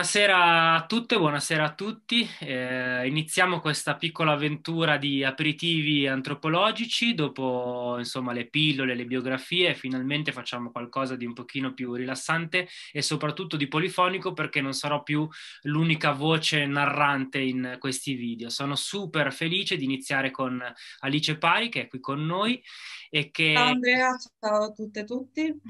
Buonasera a tutte, buonasera a tutti. Eh, iniziamo questa piccola avventura di aperitivi antropologici, dopo insomma, le pillole, le biografie, finalmente facciamo qualcosa di un pochino più rilassante e soprattutto di polifonico perché non sarò più l'unica voce narrante in questi video. Sono super felice di iniziare con Alice Pari che è qui con noi e che... Ciao Andrea, ciao a tutte e tutti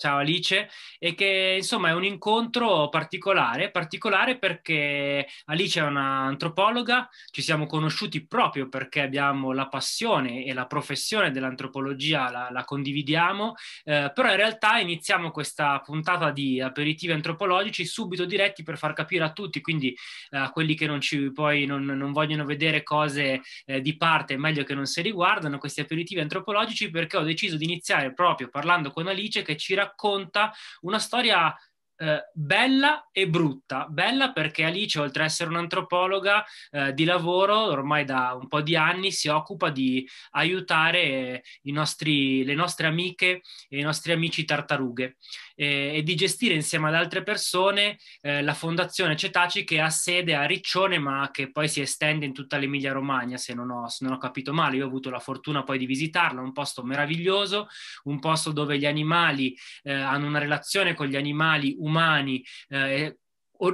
ciao Alice, e che insomma è un incontro particolare, particolare perché Alice è un'antropologa, ci siamo conosciuti proprio perché abbiamo la passione e la professione dell'antropologia, la, la condividiamo, eh, però in realtà iniziamo questa puntata di aperitivi antropologici subito diretti per far capire a tutti, quindi eh, a quelli che non ci, poi non, non vogliono vedere cose eh, di parte, è meglio che non si riguardano questi aperitivi antropologici perché ho deciso di iniziare proprio parlando con Alice che ci racconta racconta una storia eh, bella e brutta. Bella perché Alice, oltre ad essere un'antropologa eh, di lavoro, ormai da un po' di anni si occupa di aiutare eh, nostri, le nostre amiche e i nostri amici tartarughe eh, e di gestire insieme ad altre persone eh, la fondazione Cetaci che ha sede a Riccione ma che poi si estende in tutta l'Emilia Romagna se non, ho, se non ho capito male. Io ho avuto la fortuna poi di visitarla, un posto meraviglioso, un posto dove gli animali eh, hanno una relazione con gli animali umani umani, eh,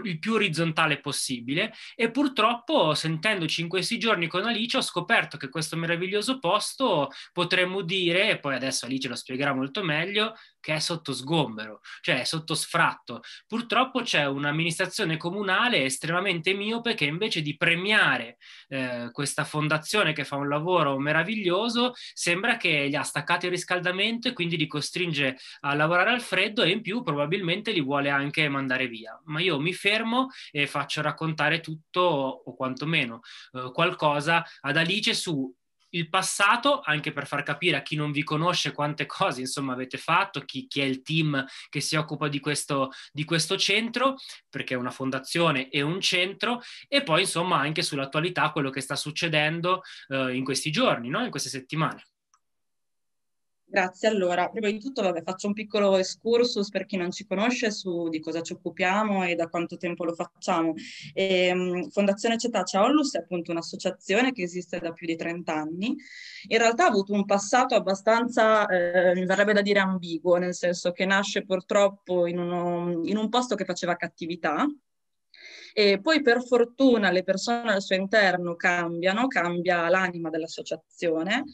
il più orizzontale possibile e purtroppo sentendoci in questi giorni con Alice ho scoperto che questo meraviglioso posto potremmo dire, e poi adesso Alice lo spiegherà molto meglio, che è sotto sgombero, cioè è sotto sfratto. Purtroppo c'è un'amministrazione comunale estremamente miope che invece di premiare eh, questa fondazione che fa un lavoro meraviglioso, sembra che gli ha staccato il riscaldamento e quindi li costringe a lavorare al freddo e in più probabilmente li vuole anche mandare via. Ma io mi fermo e faccio raccontare tutto o quantomeno eh, qualcosa ad Alice su il passato, anche per far capire a chi non vi conosce quante cose insomma, avete fatto, chi, chi, è il team che si occupa di questo, di questo, centro, perché è una fondazione e un centro, e poi insomma anche sull'attualità, quello che sta succedendo eh, in questi giorni, no? in queste settimane. Grazie, allora, prima di tutto vabbè, faccio un piccolo excursus per chi non ci conosce su di cosa ci occupiamo e da quanto tempo lo facciamo. E, ehm, Fondazione Cetacea Ollus è appunto un'associazione che esiste da più di 30 anni. In realtà ha avuto un passato abbastanza, eh, mi verrebbe da dire ambiguo, nel senso che nasce purtroppo in, uno, in un posto che faceva cattività, e poi per fortuna le persone al suo interno cambiano, cambia l'anima dell'associazione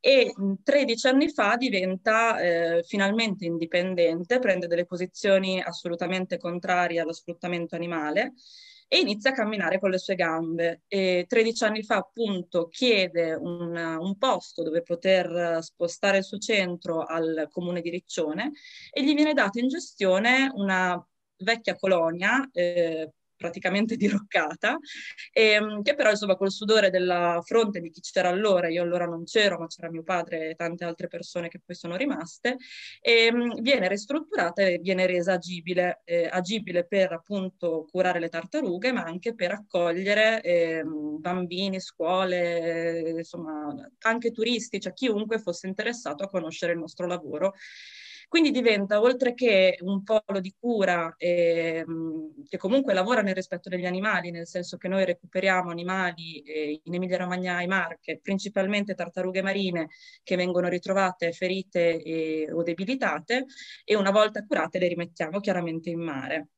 e 13 anni fa diventa eh, finalmente indipendente, prende delle posizioni assolutamente contrarie allo sfruttamento animale e inizia a camminare con le sue gambe. E 13 anni fa appunto chiede un, un, posto dove poter spostare il suo centro al comune di Riccione e gli viene data in gestione una vecchia colonia eh, praticamente diroccata, ehm, che però insomma col sudore della fronte di chi c'era allora, io allora non c'ero, ma c'era mio padre e tante altre persone che poi sono rimaste, ehm, viene ristrutturata e viene resa agibile, eh, agibile per appunto curare le tartarughe, ma anche per accogliere ehm, bambini, scuole, insomma anche turisti, cioè chiunque fosse interessato a conoscere il nostro lavoro. Quindi diventa, oltre che un polo di cura eh, che comunque lavora nel rispetto degli animali, nel senso che noi recuperiamo animali eh, in Emilia Romagna e Marche, principalmente tartarughe marine che vengono ritrovate ferite eh, o debilitate e una volta curate le rimettiamo chiaramente in mare.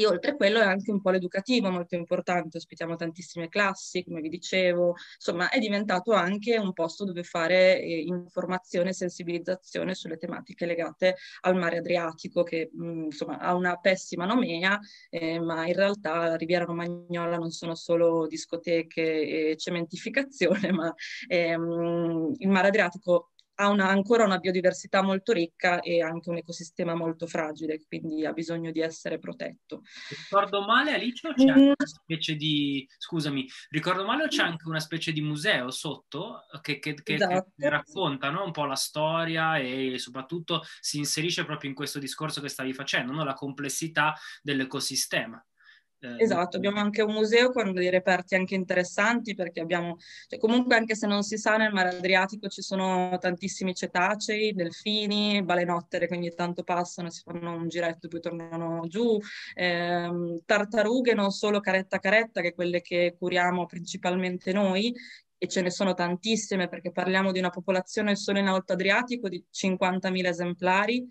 E oltre a quello è anche un po' l'educativo molto importante, ospitiamo tantissime classi, come vi dicevo, insomma è diventato anche un posto dove fare eh, informazione e sensibilizzazione sulle tematiche legate al mare Adriatico, che mh, mm, insomma ha una pessima nomea, eh, ma in realtà la Riviera Romagnola non sono solo discoteche e cementificazione, ma ehm, il mare Adriatico ha una, ancora una biodiversità molto ricca e anche un ecosistema molto fragile, quindi ha bisogno di essere protetto. Ricordo male, Alice, c'è mm. anche una specie di, scusami, ricordo male o c'è mm. anche una specie di museo sotto che, che, che, esatto. che racconta no? un po' la storia e soprattutto si inserisce proprio in questo discorso che stavi facendo, no? la complessità dell'ecosistema. Ehm, esatto, abbiamo anche un museo con dei reperti anche interessanti perché abbiamo, cioè comunque anche se non si sa nel mare Adriatico ci sono tantissimi cetacei, delfini, balenottere che ogni tanto passano, si fanno un giretto e poi tornano giù, eh, tartarughe non solo caretta caretta che quelle che curiamo principalmente noi e ce ne sono tantissime perché parliamo di una popolazione solo in Alto Adriatico di 50.000 esemplari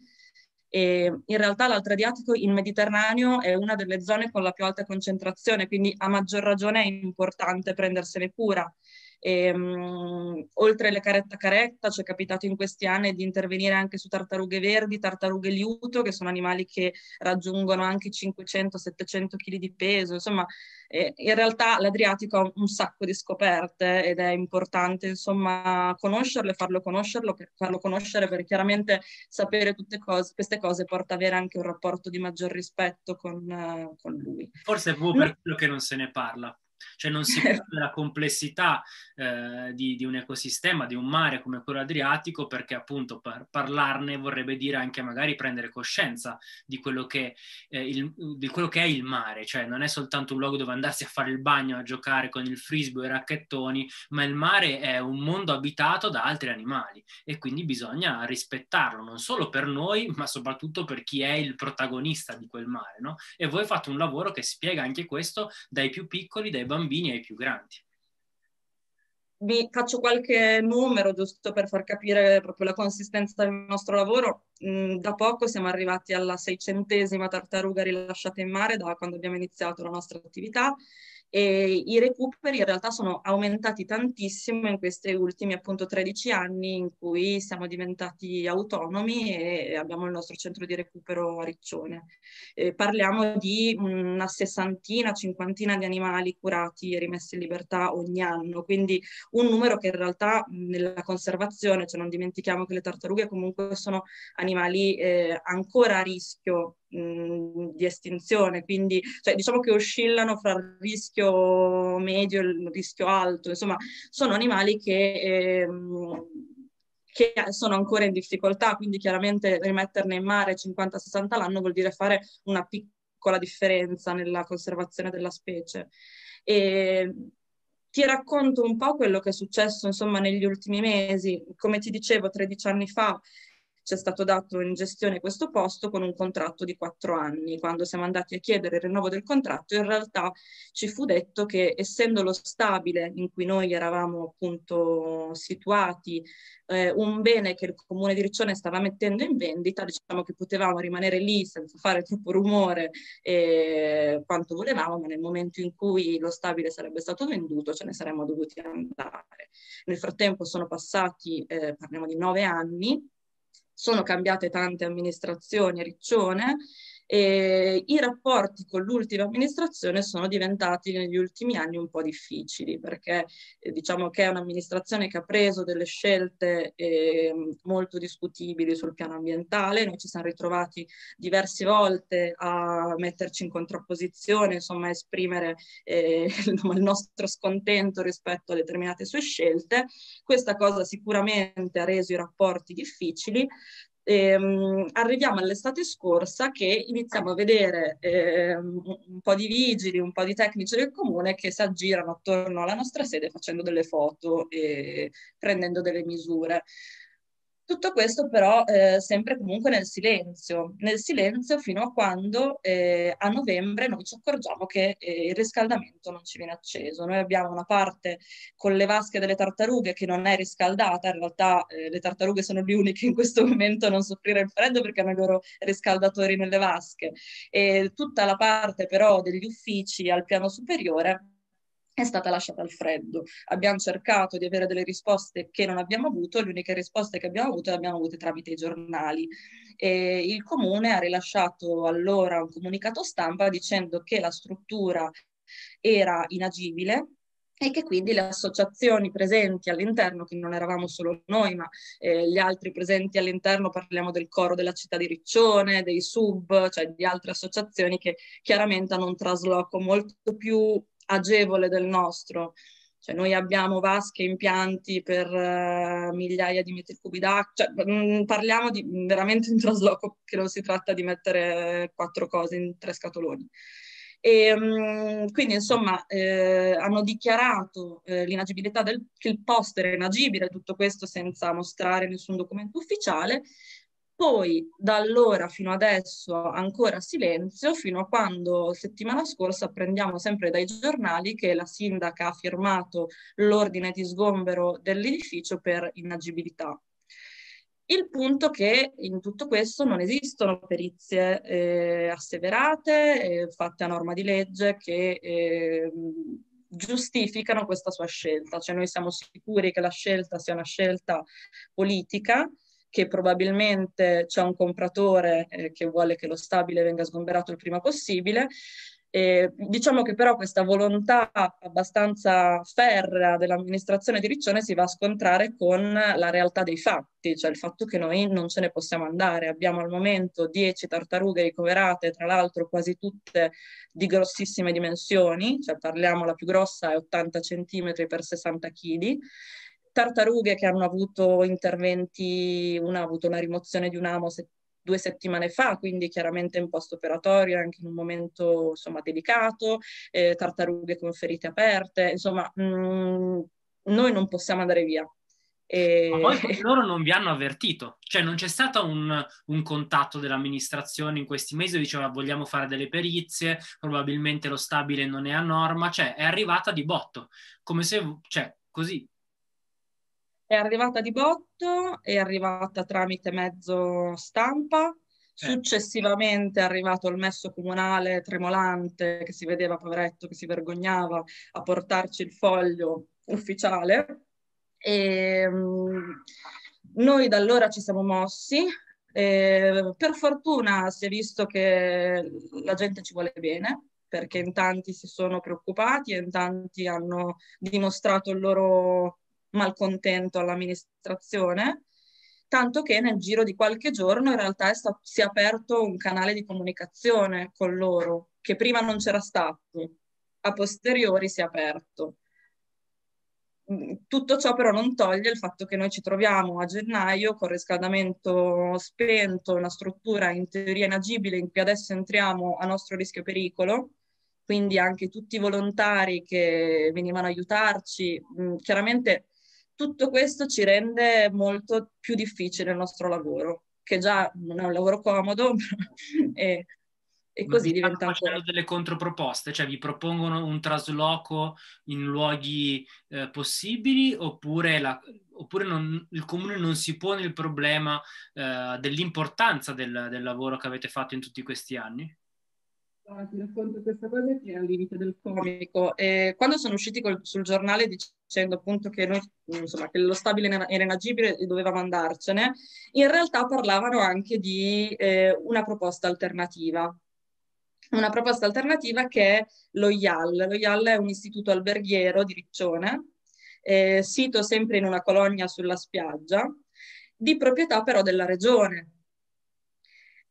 e in realtà l'Altradiatico in Mediterraneo è una delle zone con la più alta concentrazione, quindi a maggior ragione è importante prendersene cura. E, ehm, mh, oltre alle caretta caretta, ci è capitato in questi anni di intervenire anche su tartarughe verdi, tartarughe liuto, che sono animali che raggiungono anche i 500-700 kg di peso. Insomma, eh, in realtà l'Adriatico ha un sacco di scoperte ed è importante, insomma, conoscerlo e farlo, farlo conoscere, perché chiaramente sapere tutte cose, queste cose porta ad avere anche un rapporto di maggior rispetto con, uh, con lui. Forse è boh per quello che non se ne parla cioè non si vede la complessità eh, di, di, un ecosistema, di un mare come quello adriatico, perché appunto par- parlarne vorrebbe dire anche magari prendere coscienza di quello, che, eh, il, di quello che è il mare, cioè non è soltanto un luogo dove andarsi a fare il bagno, a giocare con il frisbee e i racchettoni, ma il mare è un mondo abitato da altri animali e quindi bisogna rispettarlo, non solo per noi, ma soprattutto per chi è il protagonista di quel mare, no? E voi fate un lavoro che spiega anche questo dai più piccoli, dai bambini bambini ai più grandi. Vi faccio qualche numero giusto per far capire proprio la consistenza del nostro lavoro. Mm, da poco siamo arrivati alla seicentesima tartaruga rilasciata in mare da quando abbiamo iniziato la nostra attività e i recuperi in realtà sono aumentati tantissimo in questi ultimi appunto 13 anni in cui siamo diventati autonomi e abbiamo il nostro centro di recupero a Riccione. Eh, parliamo di una sessantina, cinquantina di animali curati e rimessi in libertà ogni anno, quindi un numero che in realtà nella conservazione, cioè non dimentichiamo che le tartarughe comunque sono animali eh, ancora a rischio di estinzione, quindi cioè, diciamo che oscillano fra il rischio medio e il rischio alto, insomma sono animali che... Eh, che sono ancora in difficoltà, quindi chiaramente rimetterne in mare 50-60 l'anno vuol dire fare una piccola differenza nella conservazione della specie. E ti racconto un po' quello che è successo insomma negli ultimi mesi. Come ti dicevo, 13 anni fa ci è stato dato in gestione questo posto con un contratto di quattro anni. Quando siamo andati a chiedere il rinnovo del contratto, in realtà ci fu detto che essendo lo stabile in cui noi eravamo appunto situati eh, un bene che il comune di Riccione stava mettendo in vendita, diciamo che potevamo rimanere lì senza fare troppo rumore eh, quanto volevamo, ma nel momento in cui lo stabile sarebbe stato venduto ce ne saremmo dovuti andare. Nel frattempo sono passati, eh, parliamo di nove anni, sono cambiate tante amministrazioni a Riccione e I rapporti con l'ultima amministrazione sono diventati negli ultimi anni un po' difficili perché eh, diciamo che è un'amministrazione che ha preso delle scelte eh, molto discutibili sul piano ambientale, noi ci siamo ritrovati diverse volte a metterci in contrapposizione, insomma a esprimere eh, il nostro scontento rispetto a determinate sue scelte. Questa cosa sicuramente ha reso i rapporti difficili, ehm, arriviamo all'estate scorsa che iniziamo a vedere ehm, un po' di vigili, un po' di tecnici del comune che si aggirano attorno alla nostra sede facendo delle foto e prendendo delle misure. Tutto questo però eh, sempre comunque nel silenzio, nel silenzio fino a quando eh, a novembre noi ci accorgiamo che eh, il riscaldamento non ci viene acceso. Noi abbiamo una parte con le vasche delle tartarughe che non è riscaldata, in realtà eh, le tartarughe sono le uniche in questo momento a non soffrire il freddo perché hanno i loro riscaldatori nelle vasche e tutta la parte però degli uffici al piano superiore è stata lasciata al freddo. Abbiamo cercato di avere delle risposte che non abbiamo avuto, le uniche risposte che abbiamo avuto le abbiamo avute tramite i giornali. E il comune ha rilasciato allora un comunicato stampa dicendo che la struttura era inagibile e che quindi le associazioni presenti all'interno, che non eravamo solo noi, ma eh, gli altri presenti all'interno, parliamo del coro della città di Riccione, dei sub, cioè di altre associazioni che chiaramente hanno un trasloco molto più agevole del nostro. Cioè noi abbiamo vasche, impianti per uh, migliaia di metri cubi d'acqua, cioè, mm, parliamo di, mm, veramente un trasloco che non si tratta di mettere quattro cose in tre scatoloni. E, mh, mm, quindi insomma eh, hanno dichiarato eh, l'inagibilità del che il poster è inagibile, tutto questo senza mostrare nessun documento ufficiale, poi da allora fino adesso ancora silenzio, fino a quando settimana scorsa apprendiamo sempre dai giornali che la sindaca ha firmato l'ordine di sgombero dell'edificio per inagibilità. Il punto è che in tutto questo non esistono perizie eh, asseverate, eh, fatte a norma di legge, che eh, giustificano questa sua scelta. Cioè noi siamo sicuri che la scelta sia una scelta politica, che probabilmente c'è un compratore eh, che vuole che lo stabile venga sgomberato il prima possibile. Eh, diciamo che però questa volontà abbastanza ferrea dell'amministrazione di Riccione si va a scontrare con la realtà dei fatti, cioè il fatto che noi non ce ne possiamo andare. Abbiamo al momento 10 tartarughe ricoverate, tra l'altro quasi tutte di grossissime dimensioni, cioè parliamo la più grossa è 80 cm per 60 kg tartarughe che hanno avuto interventi, una ha avuto una rimozione di un amo se, due settimane fa, quindi chiaramente in post operatorio, anche in un momento insomma, delicato, eh, tartarughe con ferite aperte, insomma mh, mm, noi non possiamo andare via, e... Ma poi loro non vi hanno avvertito, cioè non c'è stato un, un contatto dell'amministrazione in questi mesi diceva vogliamo fare delle perizie, probabilmente lo stabile non è a norma, cioè è arrivata di botto, come se, cioè, così, è arrivata di botto, è arrivata tramite mezzo stampa, eh. Successivamente è arrivato il messo comunale tremolante che si vedeva poveretto, che si vergognava a portarci il foglio ufficiale. E, um, noi da allora ci siamo mossi. E, ehm, per fortuna si è visto che la gente ci vuole bene perché in tanti si sono preoccupati e in tanti hanno dimostrato il loro malcontento all'amministrazione, tanto che nel giro di qualche giorno in realtà è stato, si è aperto un canale di comunicazione con loro, che prima non c'era stato, a posteriori si è aperto. Mm, tutto ciò però non toglie il fatto che noi ci troviamo a gennaio con riscaldamento spento, una struttura in teoria inagibile in cui adesso entriamo a nostro rischio pericolo, quindi anche tutti i volontari che venivano a aiutarci, mm, chiaramente tutto questo ci rende molto più difficile il nostro lavoro, che già non è un lavoro comodo e, e così diventa ancora... facendo delle controproposte, cioè vi propongono un trasloco in luoghi eh, possibili oppure, la, oppure non, il comune non si pone il problema eh, dell'importanza del, del lavoro che avete fatto in tutti questi anni? Ah, ti racconto questa cosa che è al limite del comico. Eh, quando sono usciti col, sul giornale dicendo appunto che, noi, insomma, che lo stabile era inagibile e dovevamo andarcene, in realtà parlavano anche di eh, una proposta alternativa. Una proposta alternativa che è lo IAL. Lo IAL è un istituto alberghiero di Riccione, eh, sito sempre in una colonia sulla spiaggia, di proprietà però della regione,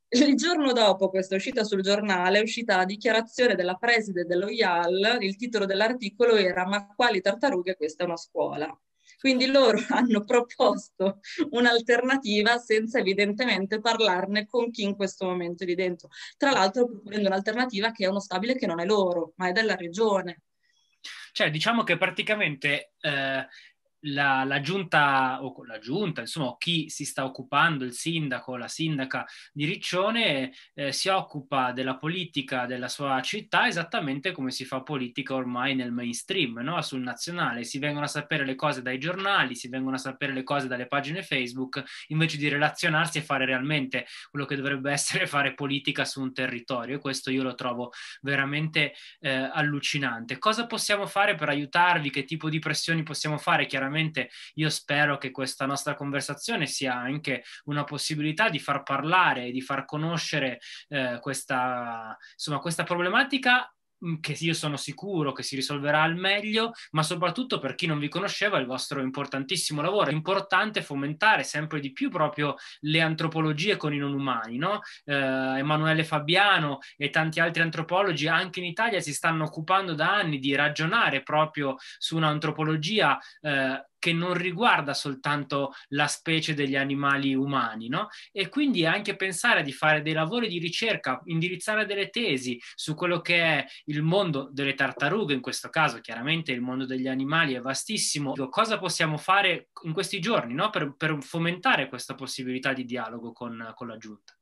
il giorno dopo questa uscita sul giornale è uscita la dichiarazione della preside dello IAL, il titolo dell'articolo era Ma quali tartarughe questa è una scuola? Quindi loro hanno proposto un'alternativa senza evidentemente parlarne con chi in questo momento è lì dentro. Tra l'altro proponendo un'alternativa che è uno stabile che non è loro, ma è della regione. Cioè diciamo che praticamente eh, la, la, giunta, o con la giunta, insomma, chi si sta occupando, il sindaco, la sindaca di Riccione, eh, si occupa della politica della sua città esattamente come si fa politica ormai nel mainstream, no? sul nazionale. Si vengono a sapere le cose dai giornali, si vengono a sapere le cose dalle pagine Facebook, invece di relazionarsi e fare realmente quello che dovrebbe essere fare politica su un territorio. E questo io lo trovo veramente eh, allucinante. Cosa possiamo fare per aiutarvi? Che tipo di pressioni possiamo fare? Chiaramente veramente io spero che questa nostra conversazione sia anche una possibilità di far parlare, di far conoscere eh, questa, insomma, questa problematica Mm, che io sono sicuro che si risolverà al meglio, ma soprattutto per chi non vi conosceva il vostro importantissimo lavoro. È importante fomentare sempre di più proprio le antropologie con i non umani, no? eh, Emanuele Fabiano e tanti altri antropologi anche in Italia si stanno occupando da anni di ragionare proprio su un'antropologia eh, che non riguarda soltanto la specie degli animali umani, no? E quindi anche pensare di fare dei lavori di ricerca, indirizzare delle tesi su quello che è il mondo delle tartarughe, in questo caso chiaramente il mondo degli animali è vastissimo, cosa possiamo fare in questi giorni no? per, per, fomentare questa possibilità di dialogo con, con la giunta?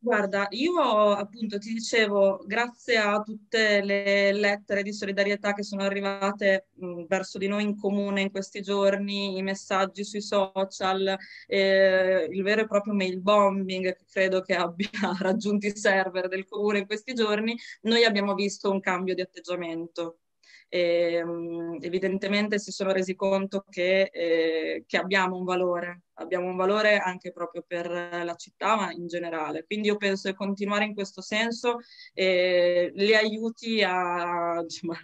Guarda, io appunto ti dicevo, grazie a tutte le lettere di solidarietà che sono arrivate mh, verso di noi in comune in questi giorni, i messaggi sui social, eh, il vero e proprio mail bombing che credo che abbia raggiunto i server del comune in questi giorni, noi abbiamo visto un cambio di atteggiamento. E, ehm, evidentemente si sono resi conto che, eh, che abbiamo un valore, abbiamo un valore anche proprio per la città, ma in generale. Quindi io penso che continuare in questo senso eh, le aiuti a, diciamo,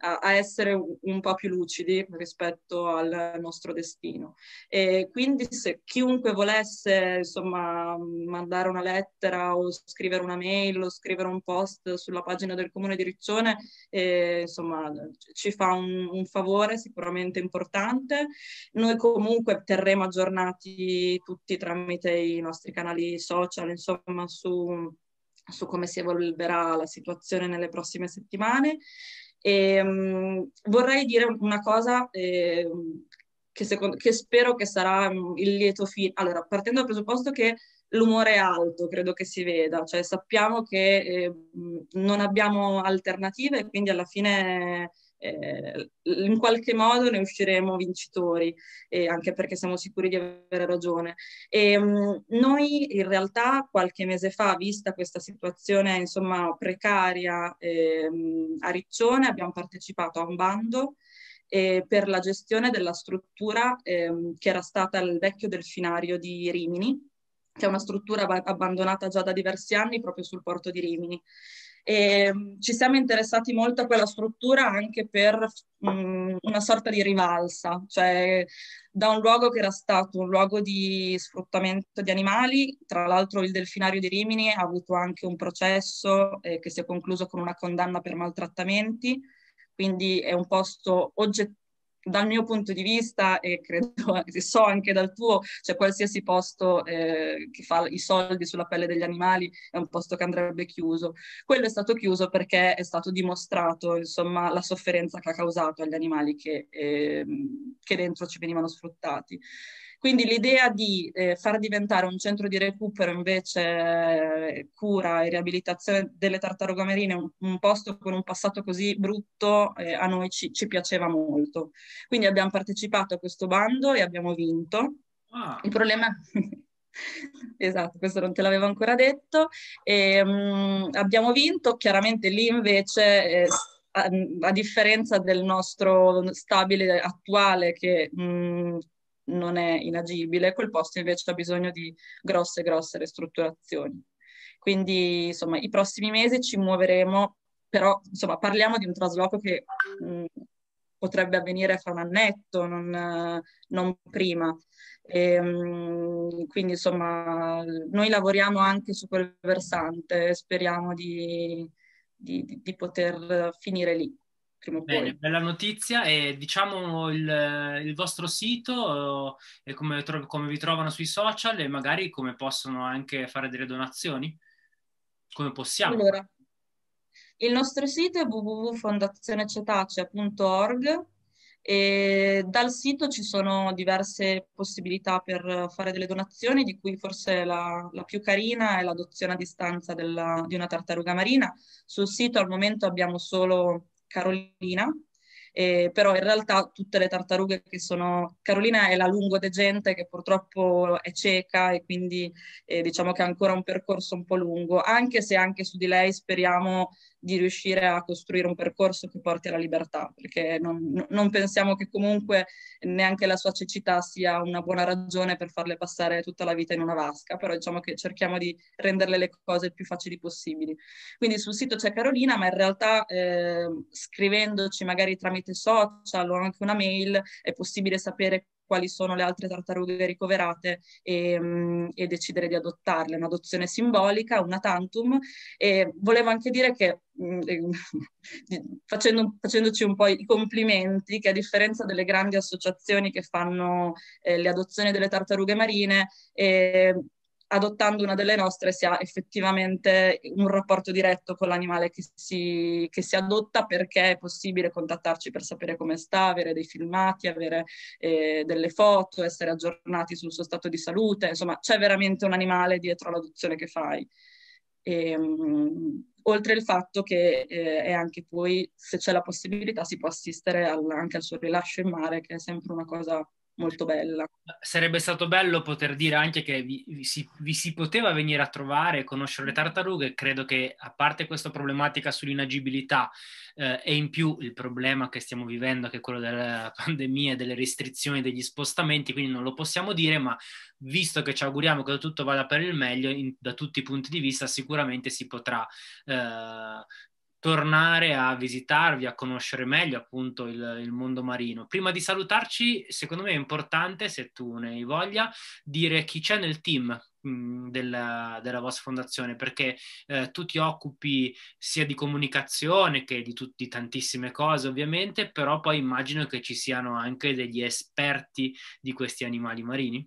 a, essere un po' più lucidi rispetto al nostro destino. E quindi se chiunque volesse insomma, mandare una lettera o scrivere una mail o scrivere un post sulla pagina del comune di Riccione, eh, insomma, ci fa un, un favore sicuramente importante. Noi comunque terremo aggiornati aggiornati tutti tramite i nostri canali social, insomma, su, su come si evolverà la situazione nelle prossime settimane. E, um, vorrei dire una cosa eh, che, secondo, che, spero che sarà mm, il lieto fine. Allora, partendo dal presupposto che l'umore è alto, credo che si veda, cioè sappiamo che eh, non abbiamo alternative, quindi alla fine eh, in qualche modo ne usciremo vincitori, eh, anche perché siamo sicuri di avere ragione. E, ehm, mh, noi in realtà qualche mese fa, vista questa situazione insomma, precaria eh, a Riccione, abbiamo partecipato a un bando eh, per la gestione della struttura ehm, che era stata il vecchio delfinario di Rimini, che è una struttura abbandonata già da diversi anni proprio sul porto di Rimini. E mm, ci siamo interessati molto a quella struttura anche per mh, mm, una sorta di rivalsa, cioè da un luogo che era stato un luogo di sfruttamento di animali, tra l'altro il delfinario di Rimini ha avuto anche un processo eh, che si è concluso con una condanna per maltrattamenti, quindi è un posto ogget- dal mio punto di vista e credo so anche dal tuo, cioè qualsiasi posto eh, che fa i soldi sulla pelle degli animali è un posto che andrebbe chiuso. Quello è stato chiuso perché è stato dimostrato insomma, la sofferenza che ha causato agli animali che, eh, che dentro ci venivano sfruttati. Quindi l'idea di eh, far diventare un centro di recupero invece eh, cura e riabilitazione delle tartarughe marine un, un, posto con un passato così brutto eh, a noi ci, ci piaceva molto. Quindi abbiamo partecipato a questo bando e abbiamo vinto. Ah. Il problema Esatto, questo non te l'avevo ancora detto. E, um, abbiamo vinto, chiaramente lì invece, eh, a, a, differenza del nostro stabile attuale che mh, mm, non è inagibile, quel posto invece ha bisogno di grosse, grosse ristrutturazioni. Quindi, insomma, i prossimi mesi ci muoveremo, però, insomma, parliamo di un trasloco che mh, mm, potrebbe avvenire fra un annetto, non, non prima. E, ehm, quindi, insomma, noi lavoriamo anche su quel versante, e speriamo di, di, di poter finire lì prima Bene, poi. Bella notizia e diciamo il, il vostro sito eh, e come, come, vi trovano sui social e magari come possono anche fare delle donazioni, come possiamo. Allora, il nostro sito è www.fondazionecetacea.org e dal sito ci sono diverse possibilità per fare delle donazioni, di cui forse la, la più carina è l'adozione a distanza della, di una tartaruga marina. Sul sito al momento abbiamo solo Carolina eh, però in realtà tutte le tartarughe che sono... Carolina è la lungodegente che purtroppo è cieca e quindi eh, diciamo che ha ancora un percorso un po' lungo, anche se anche su di lei speriamo di riuscire a costruire un percorso che porti alla libertà, perché non, non, pensiamo che comunque neanche la sua cecità sia una buona ragione per farle passare tutta la vita in una vasca, però diciamo che cerchiamo di renderle le cose più facili possibili. Quindi sul sito c'è Carolina, ma in realtà eh, scrivendoci magari tramite tramite social o anche una mail è possibile sapere quali sono le altre tartarughe ricoverate e, mm, e, decidere di adottarle. Un'adozione simbolica, una tantum. E volevo anche dire che, mm, facendo, facendoci un po' i complimenti, che a differenza delle grandi associazioni che fanno eh, le adozioni delle tartarughe marine, eh, adottando una delle nostre si ha effettivamente un rapporto diretto con l'animale che si, che si adotta perché è possibile contattarci per sapere come sta, avere dei filmati, avere eh, delle foto, essere aggiornati sul suo stato di salute, insomma c'è veramente un animale dietro l'adozione che fai. E, um, oltre il fatto che eh, è anche poi, se c'è la possibilità, si può assistere al, anche al suo rilascio in mare, che è sempre una cosa molto bella. Sarebbe stato bello poter dire anche che vi, vi, si, vi si, poteva venire a trovare e conoscere le tartarughe. Credo che, a parte questa problematica sull'inagibilità eh, e in più il problema che stiamo vivendo, che è quello della pandemia, delle restrizioni, degli spostamenti, quindi non lo possiamo dire, ma visto che ci auguriamo che tutto vada per il meglio, in, da tutti i punti di vista, sicuramente si potrà eh, tornare a visitarvi, a conoscere meglio appunto il, il, mondo marino. Prima di salutarci, secondo me è importante, se tu ne hai voglia, dire chi c'è nel team mh, mm, della, della, vostra fondazione, perché eh, tu ti occupi sia di comunicazione che di, tut- di tantissime cose ovviamente, però poi immagino che ci siano anche degli esperti di questi animali marini.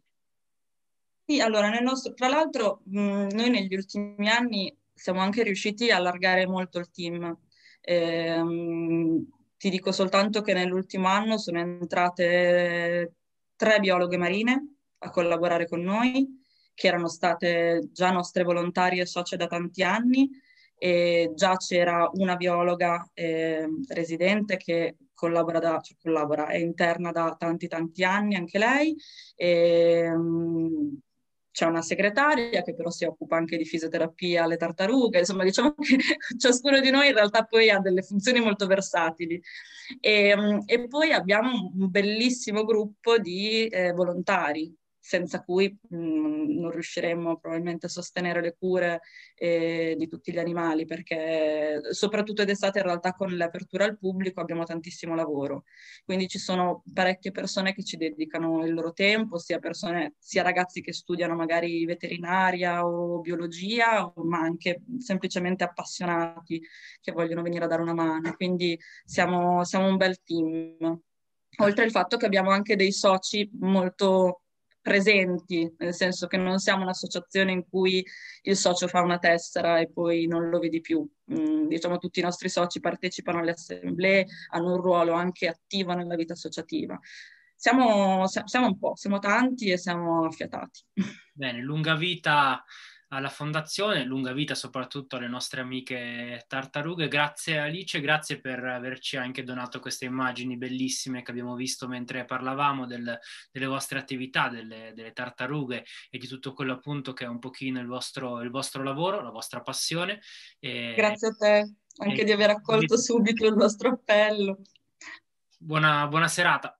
Sì, allora, nel nostro, tra l'altro mh, mm, noi negli ultimi anni siamo anche riusciti a allargare molto il team. Ehm, ti dico soltanto che nell'ultimo anno sono entrate tre biologhe marine a collaborare con noi, che erano state già nostre volontarie socie da tanti anni e già c'era una biologa eh, residente che collabora, da, cioè collabora, è interna da tanti tanti anni anche lei. E, ehm, mh, c'è una segretaria che però si occupa anche di fisioterapia alle tartarughe, insomma diciamo che ciascuno di noi in realtà poi ha delle funzioni molto versatili. E, ehm, e poi abbiamo un bellissimo gruppo di eh, volontari senza cui mh, non riusciremmo probabilmente a sostenere le cure eh, di tutti gli animali, perché soprattutto d'estate in realtà con l'apertura al pubblico abbiamo tantissimo lavoro. Quindi ci sono parecchie persone che ci dedicano il loro tempo, sia, persone, sia ragazzi che studiano magari veterinaria o biologia, ma anche semplicemente appassionati che vogliono venire a dare una mano. Quindi siamo, siamo un bel team. Oltre al fatto che abbiamo anche dei soci molto presenti, nel senso che non siamo un'associazione in cui il socio fa una tessera e poi non lo vedi più. Mm, diciamo tutti i nostri soci partecipano alle assemblee, hanno un ruolo anche attivo nella vita associativa. Siamo, siamo un po', siamo tanti e siamo affiatati. Bene, lunga vita alla fondazione, lunga vita soprattutto alle nostre amiche tartarughe. Grazie Alice, grazie per averci anche donato queste immagini bellissime che abbiamo visto mentre parlavamo del, delle vostre attività, delle, delle, tartarughe e di tutto quello appunto che è un pochino il vostro, il vostro lavoro, la vostra passione. E, grazie a te anche e, di aver accolto subito il nostro appello. Buona, buona serata.